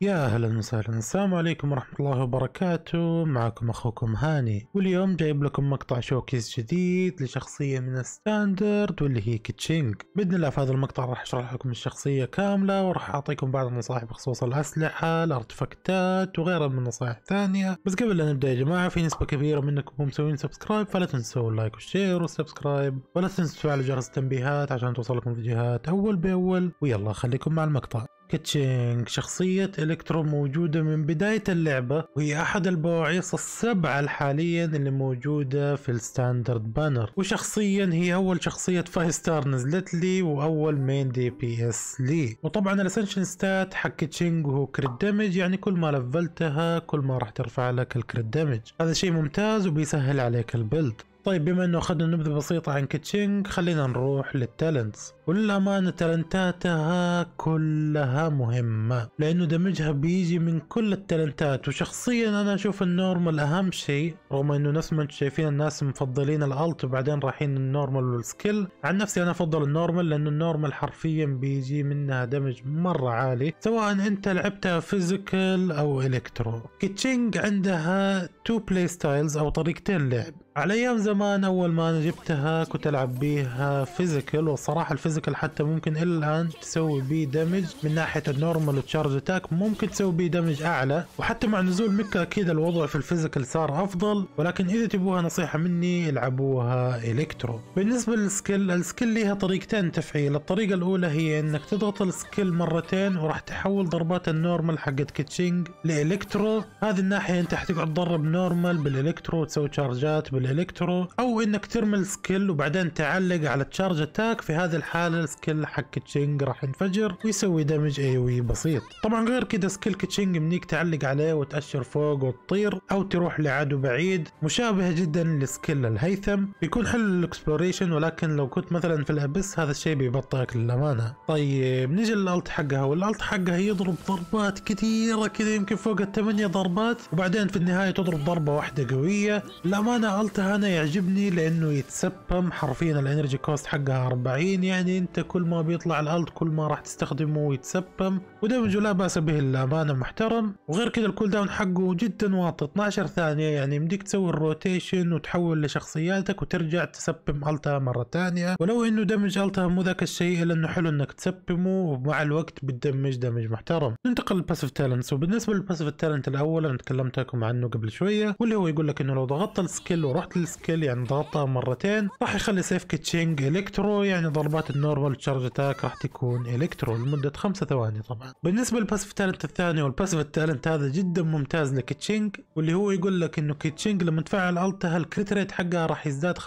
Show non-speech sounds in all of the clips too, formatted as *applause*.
يا اهلا وسهلا السلام عليكم ورحمة الله وبركاته معكم اخوكم هاني واليوم جايب لكم مقطع شوكيز جديد لشخصية من الستاندرد واللي هي كيتشينج باذن الله في هذا المقطع راح اشرح لكم الشخصية كاملة وراح اعطيكم بعض النصائح بخصوص الاسلحة الارتفكتات وغيرها من النصائح الثانيه بس قبل لا نبدا يا جماعة في نسبة كبيرة منكم مو مسوين سبسكرايب فلا تنسوا اللايك والشير والسبسكرايب ولا تنسوا تفعلوا جرس التنبيهات عشان توصلكم فيديوهات اول باول ويلا خليكم مع المقطع كتشينج شخصية إلكترو موجودة من بداية اللعبة وهي أحد البواعيص السبعة حاليا اللي موجودة في الستاندرد بانر وشخصيا هي أول شخصية 5 ستار نزلت لي وأول مين دي بي اس لي وطبعا الاسنشن ستات حق كتشينج هو كريت دامج يعني كل ما لفلتها كل ما راح ترفع لك الكريت دامج هذا شيء ممتاز وبيسهل عليك البيلد طيب بما انه اخذنا نبذه بسيطه عن كيتشينج خلينا نروح للتالنتس والأمانة تالنتاتها كلها مهمة لأنه دمجها بيجي من كل التالنتات وشخصيا أنا أشوف النورمال أهم شيء رغم أنه نفس ما شايفين الناس مفضلين الألت وبعدين رايحين النورمال والسكيل عن نفسي أنا أفضل النورمال لأنه النورمال حرفيا بيجي منها دمج مرة عالي سواء أنت لعبتها فيزيكال أو إلكترو كيتشينج عندها تو بلاي ستايلز أو طريقتين لعب على أيام زمان أول ما أنا جبتها كنت ألعب بيها فيزيكال والصراحة الفيزيكال الفيزيكال حتى ممكن الا الهاند تسوي بيه دمج من ناحيه النورمال وتشارج اتاك ممكن تسوي بيه دمج اعلى وحتى مع نزول ميكا اكيد الوضع في الفيزيكال صار افضل ولكن اذا تبوها نصيحه مني العبوها الكترو بالنسبه للسكيل السكيل ليها طريقتين تفعيل الطريقه الاولى هي انك تضغط السكيل مرتين وراح تحول ضربات النورمال حقت كيتشينج لالكترو هذه الناحيه انت حتقعد تضرب نورمال بالالكترو وتسوي تشارجات بالالكترو او انك ترمي السكيل وبعدين تعلق على تشارج اتاك في هذه الحاله حاله سكيل حق كتشينج راح ينفجر ويسوي دمج ايوي e بسيط طبعا غير كده سكيل كتشينج منيك تعلق عليه وتأشر فوق وتطير او تروح لعدو بعيد مشابه جدا لسكيل الهيثم بيكون حل الاكسبلوريشن ولكن لو كنت مثلا في الابس هذا الشيء بيبطئك للامانه طيب نيجي للالت حقها والالت حقها يضرب ضربات كثيره كذا يمكن فوق الثمانيه ضربات وبعدين في النهايه تضرب ضربه واحده قويه للامانه التها انا يعجبني لانه يتسبم حرفيا الانرجي كوست حقها 40 يعني انت كل ما بيطلع الالت كل ما راح تستخدمه ويتسبم ودمجه لا باس به للامانه محترم وغير كذا الكول داون حقه جدا واطي 12 ثانيه يعني مديك تسوي الروتيشن وتحول لشخصياتك وترجع تسبم التها مره ثانيه ولو انه دمج التها مو ذاك الشيء الا انه حلو انك تسبمه ومع الوقت بتدمج دمج محترم ننتقل للباسف تالنتس وبالنسبه للباسف تالنت الاول انا تكلمت لكم عنه قبل شويه واللي هو يقول لك انه لو ضغطت السكيل ورحت للسكيل يعني ضغطتها مرتين راح يخلي سيف كيتشينج الكترو يعني ضربات النوم نورمال تشارج اتاك راح تكون الكترو لمده خمسة ثواني طبعا بالنسبه للباسف تالنت الثاني والباسف التالنت هذا جدا ممتاز لكيتشينج واللي هو يقول لك انه كيتشينج لما تفعل التها الكريت ريت حقها راح يزداد 15%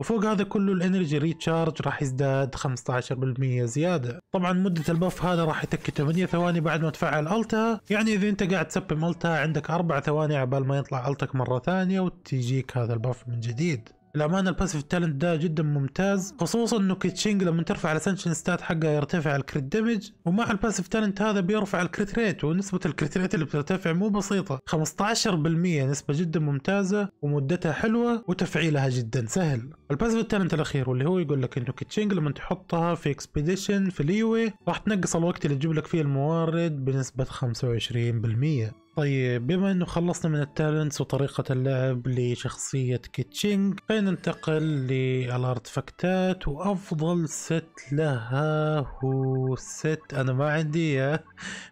وفوق هذا كله الانرجي ريتشارج راح يزداد 15% زياده طبعا مده الباف هذا راح يتكي 8 ثواني بعد ما تفعل التها يعني اذا انت قاعد تسبم التها عندك 4 ثواني عبال ما يطلع التك مره ثانيه وتجيك هذا الباف من جديد الأمانة الباسيف تالنت ده جدا ممتاز خصوصا انه كيتشينج لما ترفع الاسنشن ستات حقه يرتفع الكريت دامج ومع الباسيف تالنت هذا بيرفع الكريت ريت ونسبة الكريت ريت اللي بترتفع مو بسيطة 15% نسبة جدا ممتازة ومدتها حلوة وتفعيلها جدا سهل الباسيف تالنت الاخير واللي هو يقول لك انه كيتشينج لما تحطها في اكسبيديشن في ليوي راح تنقص الوقت اللي تجيب لك فيه الموارد بنسبة 25% طيب بما انه خلصنا من التالنتس وطريقة اللعب لشخصية كيتشينج خلينا ننتقل للارتفكتات وافضل ست لها هو ست انا ما عندي اياه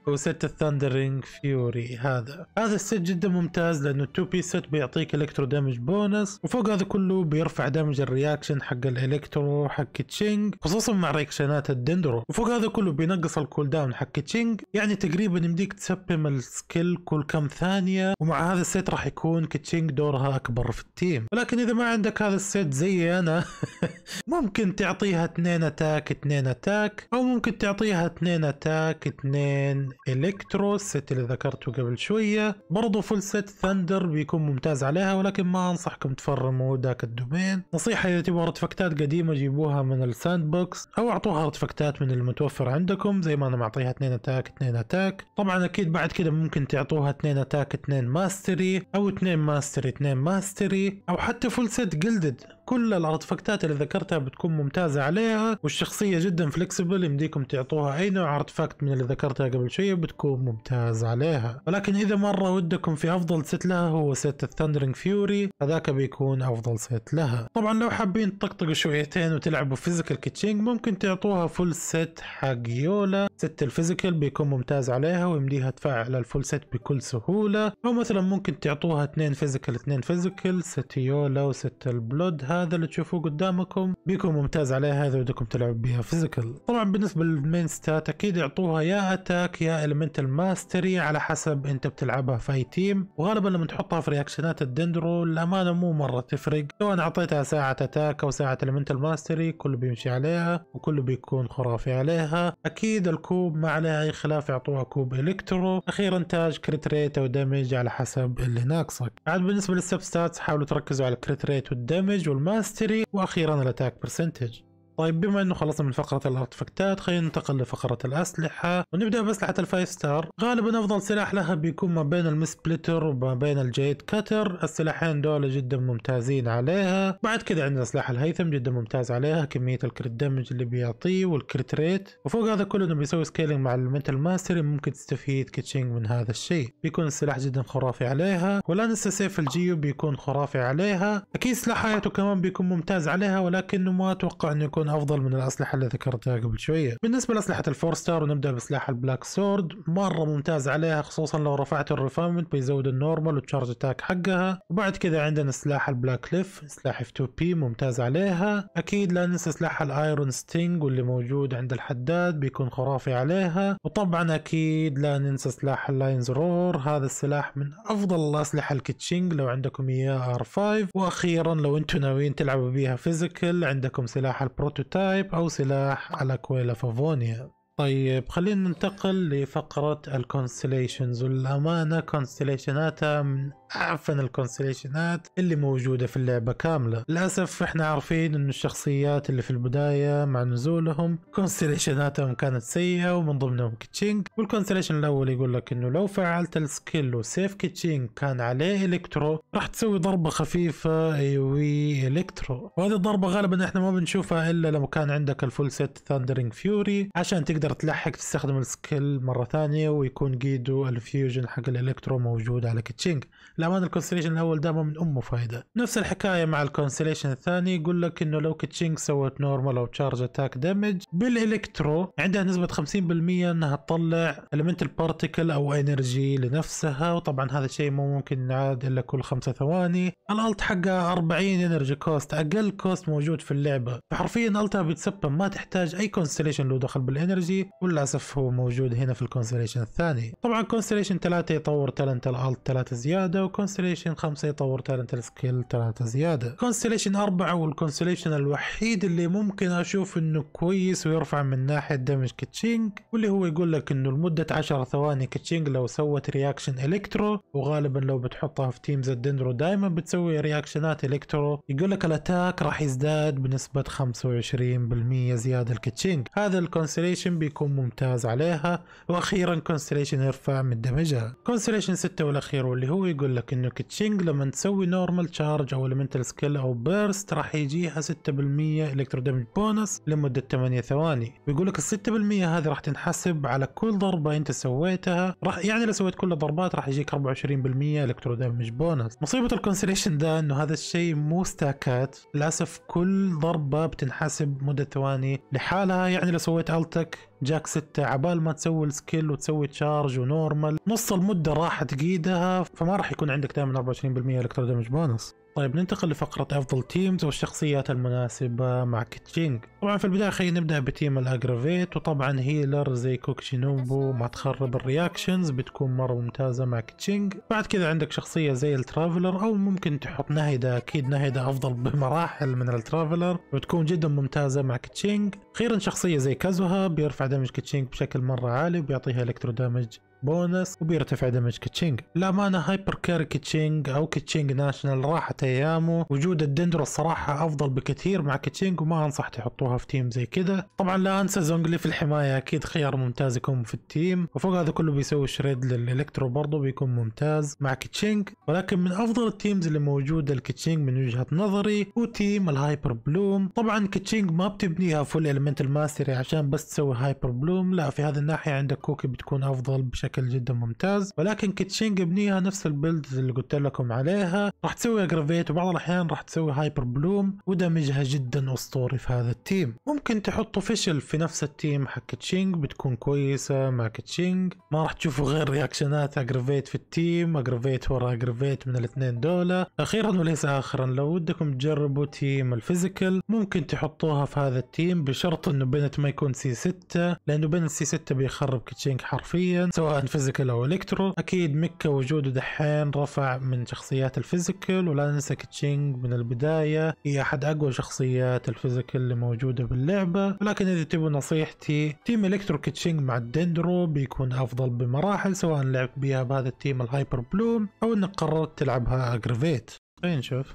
هو ست الثاندرينج فيوري هذا هذا الست جدا ممتاز لانه 2 بي ست بيعطيك الكترو دامج بونس وفوق هذا كله بيرفع دامج الرياكشن حق الالكترو حق كيتشينج خصوصا مع رياكشنات الدندرو وفوق هذا كله بينقص الكول داون حق كيتشينج يعني تقريبا يمديك تسبم السكيل كل كم ثانيه ومع هذا السيت راح يكون كتشينج دورها اكبر في التيم ولكن اذا ما عندك هذا السيت زي انا *laughs* ممكن تعطيها اثنين اتاك اثنين اتاك او ممكن تعطيها اثنين اتاك اثنين الكترو السيت اللي ذكرته قبل شويه برضو فول سيت ثندر بيكون ممتاز عليها ولكن ما انصحكم تفرموا ذاك الدومين نصيحه اذا تبغوا ارتفكتات قديمه جيبوها من الساند بوكس او اعطوها ارتفكتات من المتوفر عندكم زي ما انا معطيها اثنين اتاك اثنين اتاك طبعا اكيد بعد كده ممكن تعطوها يساويها 2 اتاك 2 ماستري او 2 ماستري 2 ماستري او حتى فول سيت جلدد كل الارتفاكتات اللي ذكرتها بتكون ممتازة عليها والشخصية جدا فلكسبل يمديكم تعطوها اي نوع ارتفاكت من اللي ذكرتها قبل شوية بتكون ممتاز عليها ولكن اذا مرة ودكم في افضل ست لها هو ست الثندرينج فيوري هذاك بيكون افضل ست لها طبعا لو حابين تطقطقوا شويتين وتلعبوا فيزيكال كيتشينج ممكن تعطوها فول ست حق يولا ست الفيزيكال بيكون ممتاز عليها ويمديها تفعل الفول ست بكل سهولة او مثلا ممكن تعطوها اثنين فيزيكال اثنين فيزيكال ست يولا وست البلود هذا اللي تشوفوه قدامكم بيكون ممتاز عليها اذا بدكم تلعب بها فيزيكال طبعا بالنسبه للمين ستات اكيد يعطوها يا اتاك يا المنتال ماستري على حسب انت بتلعبها في اي تيم وغالبا لما تحطها في رياكشنات الدندرو الامانه مو مره تفرق سواء اعطيتها ساعه اتاك او ساعه المنتال ماستري كله بيمشي عليها وكله بيكون خرافي عليها اكيد الكوب ما عليها اي خلاف يعطوها كوب الكترو اخيرا تاج كريت ريت او دمج على حسب اللي ناقصك بعد بالنسبه ستات حاولوا تركزوا على الكريت ريت والدمج والم الماستري واخيرا الاتاك برسنتج طيب بما انه خلصنا من فقرة الارتفكتات خلينا ننتقل لفقرة الاسلحة ونبدأ باسلحة الفايف ستار غالبا افضل سلاح لها بيكون ما بين المسبلتر وما بين الجيد كاتر السلاحين دول جدا ممتازين عليها بعد كذا عندنا سلاح الهيثم جدا ممتاز عليها كمية الكريت دمج اللي بيعطيه والكريت ريت وفوق هذا كله انه بيسوي سكيلينج مع المنتل ماستري ممكن تستفيد كيتشينج من هذا الشيء بيكون السلاح جدا خرافي عليها ولا ننسى سيف الجيو بيكون خرافي عليها اكيد سلاح حياته كمان بيكون ممتاز عليها ولكنه ما اتوقع انه يكون يكون افضل من الاسلحه اللي ذكرتها قبل شويه بالنسبه لاسلحه الفور ستار ونبدا بسلاح البلاك سورد مره ممتاز عليها خصوصا لو رفعت الريفاينمنت بيزود النورمال والتشارج اتاك حقها وبعد كذا عندنا سلاح البلاك ليف سلاح اف 2 بي ممتاز عليها اكيد لا ننسى سلاح الايرون ستينج واللي موجود عند الحداد بيكون خرافي عليها وطبعا اكيد لا ننسى سلاح اللاينز رور هذا السلاح من افضل الاسلحه الكيتشنج لو عندكم اياه ار 5 واخيرا لو انتم ناويين تلعبوا بيها فيزيكال عندكم سلاح البروت بروتوتايب أو سلاح على كويلا فافونيا طيب خلينا ننتقل لفقرة الكونستليشنز والأمانة كونستليشناتها من اعفن الكونسليشنات اللي موجوده في اللعبه كامله للاسف احنا عارفين انه الشخصيات اللي في البدايه مع نزولهم كونسليشناتهم كانت سيئه ومن ضمنهم كيتشينج والكونسليشن الاول يقول لك انه لو فعلت السكيل وسيف كيتشينج كان عليه الكترو راح تسوي ضربه خفيفه ايوي الكترو وهذه الضربه غالبا احنا ما بنشوفها الا لما كان عندك الفول سيت ثاندرينج فيوري عشان تقدر تلحق تستخدم السكيل مره ثانيه ويكون جيدو الفيوجن حق الالكترو موجود على كيتشينج للامانه الكونسليشن الاول دائما من امه فايده نفس الحكايه مع الكونسليشن الثاني يقول لك انه لو كتشينج سوت نورمال او تشارج اتاك دامج بالالكترو عندها نسبه 50% انها تطلع المنتال بارتيكل او انرجي لنفسها وطبعا هذا الشيء مو ممكن ينعاد الا كل خمسة ثواني الالت حقها 40 انرجي كوست اقل كوست موجود في اللعبه فحرفيا التها بتسبب ما تحتاج اي كونسليشن له دخل بالانرجي وللاسف هو موجود هنا في الكونسليشن الثاني طبعا كونسليشن 3 يطور تالنت الالت 3 زياده والكونستليشن خمسة يطور تالنت سكيل ثلاثة زيادة كونستليشن أربعة والكونستليشن الوحيد اللي ممكن أشوف إنه كويس ويرفع من ناحية دمج كتشينج واللي هو يقول لك إنه لمدة 10 ثواني كتشينج لو سوت رياكشن إلكترو وغالبا لو بتحطها في تيمز الدندرو دايما بتسوي رياكشنات إلكترو يقول لك الأتاك راح يزداد بنسبة 25% زيادة الكتشينج هذا الكونستليشن بيكون ممتاز عليها وأخيرا كونستليشن يرفع من دمجها كونستليشن 6 والأخير واللي هو يقول لك انه كتشينج لما تسوي نورمال تشارج او المنتال سكيل او بيرست راح يجيها 6% الكترو دامج بونس لمده 8 ثواني بيقول لك ال 6% هذه راح تنحسب على كل ضربه انت سويتها راح يعني لو سويت كل الضربات راح يجيك 24% الكترو دامج بونس مصيبه الكونسليشن ده انه هذا الشيء مو ستاكات للاسف كل ضربه بتنحسب مده ثواني لحالها يعني لو سويت التك جاك ستة عبال ما تسوي السكيل وتسوي تشارج ونورمال نص المدة راحت قيدها فما راح يكون عندك دائما 24% الكترو دامج بونص طيب ننتقل لفقرة أفضل تيمز والشخصيات المناسبة مع كيتشينج طبعا في البداية خلينا نبدأ بتيم الأجرافيت وطبعا هيلر زي كوكشينوبو ما تخرب الرياكشنز بتكون مرة ممتازة مع كيتشينج بعد كذا عندك شخصية زي الترافلر أو ممكن تحط نهدة أكيد نهدة أفضل *laughs* بمراحل من الترافلر وتكون جدا ممتازة مع كيتشينج أخيرا شخصية زي كازوها بيرفع دمج كيتشينج بشكل مرة عالي وبيعطيها إلكترو دامج بونس وبيرتفع دمج كتشينج للأمانة هايبر كاري كتشينج أو كتشينج ناشونال راحت أيامه وجود الدندرو الصراحة أفضل بكثير مع كتشينج وما أنصح تحطوها في تيم زي كذا طبعا لا أنسى زونجلي في الحماية أكيد خيار ممتاز يكون في التيم وفوق هذا كله بيسوي شريد للإلكترو برضه بيكون ممتاز مع كتشينج ولكن من أفضل التيمز اللي موجودة الكتشينج من وجهة نظري هو تيم الهايبر بلوم طبعا كتشينج ما بتبنيها فول إلمنتال ماستري عشان بس تسوي هايبر بلوم لا في هذه الناحية عندك كوكي بتكون أفضل بشكل بشكل جدا ممتاز ولكن كيتشينج بنيها نفس البيلد اللي قلت لكم عليها راح تسوي اجرافيت وبعض الاحيان راح تسوي هايبر بلوم ودمجها جدا اسطوري في هذا التيم ممكن تحطوا فشل في نفس التيم حق كيتشينج بتكون كويسه مع كيتشينج ما راح تشوفوا غير رياكشنات اجرافيت في التيم اجرافيت ورا اجرافيت من الاثنين دولة اخيرا وليس اخرا لو ودكم تجربوا تيم الفيزيكال ممكن تحطوها في هذا التيم بشرط انه بنت ما يكون سي 6 لانه بنت سي 6 بيخرب كيتشينج حرفيا سواء سواء فيزيكال او الكترو اكيد ميكا وجوده دحين رفع من شخصيات الفيزيكال ولا ننسى كتشينج من البدايه هي احد اقوى شخصيات الفيزيكال اللي موجوده باللعبه ولكن اذا تبوا نصيحتي تيم الكترو كتشينج مع الدندرو بيكون افضل بمراحل سواء لعبت بيها بهذا التيم الهايبر بلوم او انك قررت تلعبها اجرافيت خلينا نشوف *laughs*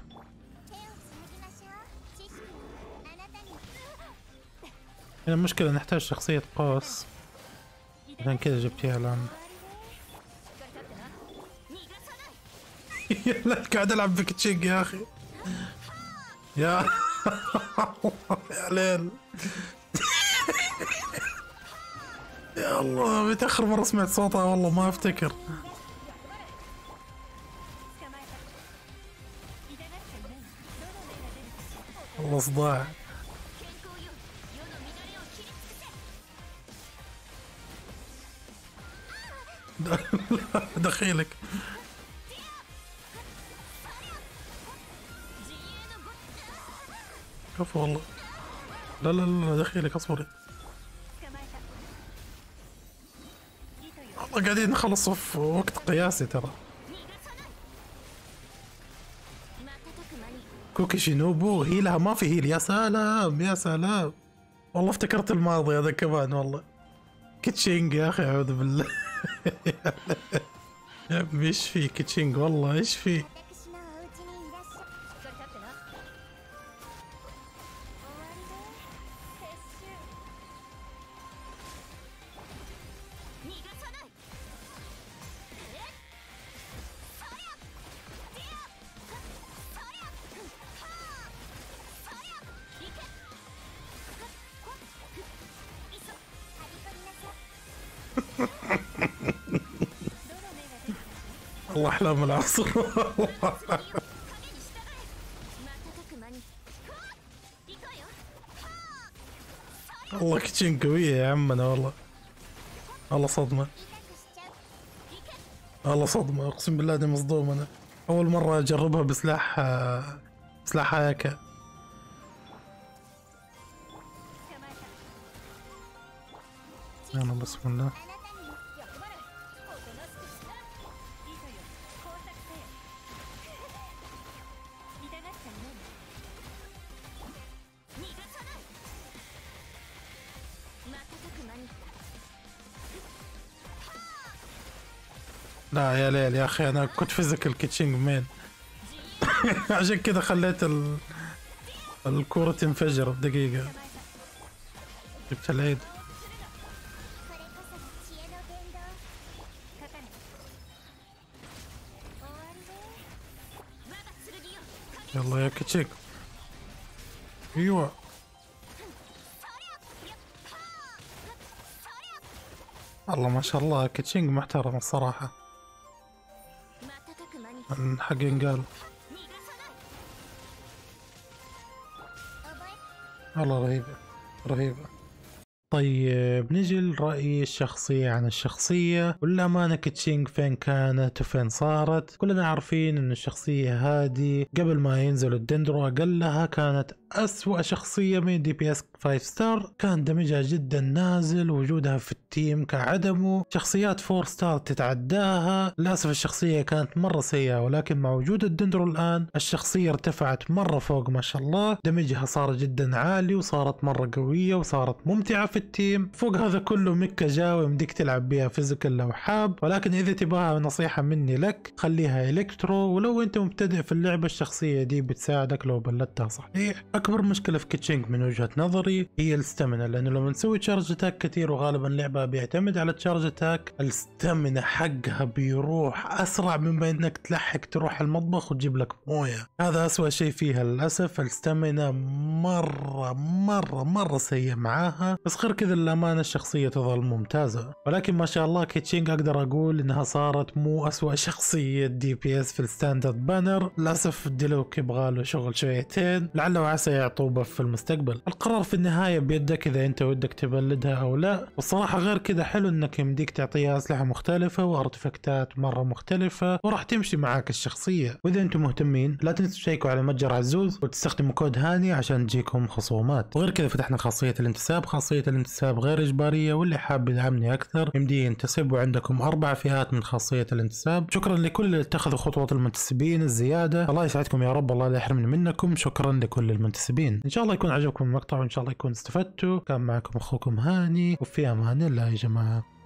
المشكلة نحتاج شخصية قوس عشان كذا جبتيها الان *laughs* لا قاعد العب بكتشينج يا اخي يا *laughs* يا ليل *laughs* يا الله متى اخر مره سمعت صوتها والله ما افتكر والله صداع *laughs* دخيلك كفو والله لا لا لا دخيلك اصبري والله قاعدين نخلص في وقت قياسي ترى كوكي شينوبو هيلها ما في هيل يا سلام يا سلام والله افتكرت الماضي هذا كمان والله كيتشينج يا اخي اعوذ بالله *laughs* *laughs* يا عمي ايش والله ايش فيك قدام العصر والله كتشين قوية يا عمنا والله والله صدمة والله صدمة اقسم بالله اني مصدوم انا اول مرة اجربها بسلاح سلاح هيكا يلا بسم الله لا يا ليل يا اخي انا كنت فيزيكال كيتشنج مان *laughs* عشان كذا خليت ال... الكرة تنفجر دقيقة جبت العيد يلا يا كتشيك ايوه والله ما شاء الله كتشينج محترم الصراحة عن حق ينقال والله رهيبة رهيبة طيب نجي لرأيي الشخصي عن الشخصية والأمانة كتشينغ فين كانت وفين صارت كلنا عارفين أن الشخصية هذه قبل ما ينزل الدندرو أقلها كانت أسوأ شخصية من دي بي اس 5 ستار كان دمجها جدا نازل وجودها في التيم كعدمه شخصيات 4 ستار تتعداها للأسف الشخصية كانت مرة سيئة ولكن مع وجود الدندرو الآن الشخصية ارتفعت مرة فوق ما شاء الله دمجها صار جدا عالي وصارت مرة قوية وصارت ممتعة في التيم فوق هذا كله مكة جاوي ويمديك تلعب بيها فيزيكال لو حاب ولكن إذا تبغاها نصيحة مني لك خليها إلكترو ولو أنت مبتدئ في اللعبة الشخصية دي بتساعدك لو بلدتها صحيح اكبر مشكله في كيتشينج من وجهه نظري هي الستامنا لانه لما نسوي تشارج اتاك كثير وغالبا اللعبه بيعتمد على تشارج اتاك الستامنا حقها بيروح اسرع مما انك تلحق تروح المطبخ وتجيب لك مويه هذا اسوأ شيء فيها للاسف الستامنا مره مره مره سيئه معاها بس غير كذا للامانه الشخصيه تظل ممتازه ولكن ما شاء الله كيتشينج اقدر اقول انها صارت مو اسوأ *laughs* شخصيه دي بي اس في الستاندرد بانر للاسف ديلوك يبغى له شغل شويتين لعله وعسى سيعطوه في المستقبل القرار في النهاية بيدك إذا أنت ودك تبلدها أو لا والصراحة غير كذا حلو أنك يمديك تعطيها أسلحة مختلفة وأرتفكتات مرة مختلفة وراح تمشي معاك الشخصية وإذا أنتم مهتمين لا تنسوا تشيكوا على متجر عزوز وتستخدموا كود هاني عشان تجيكم خصومات وغير كذا فتحنا خاصية الانتساب خاصية الانتساب غير إجبارية واللي حاب يدعمني أكثر يمديه ينتسب وعندكم أربع فئات من خاصية الانتساب شكرا لكل اللي اتخذوا خطوة المنتسبين الزيادة الله يسعدكم يا رب الله لا يحرمني منكم شكرا لكل المنتسبين المكتسبين ان شاء الله يكون عجبكم المقطع وان شاء الله يكون استفدتوا كان معكم اخوكم هاني وفي امان الله يا جماعه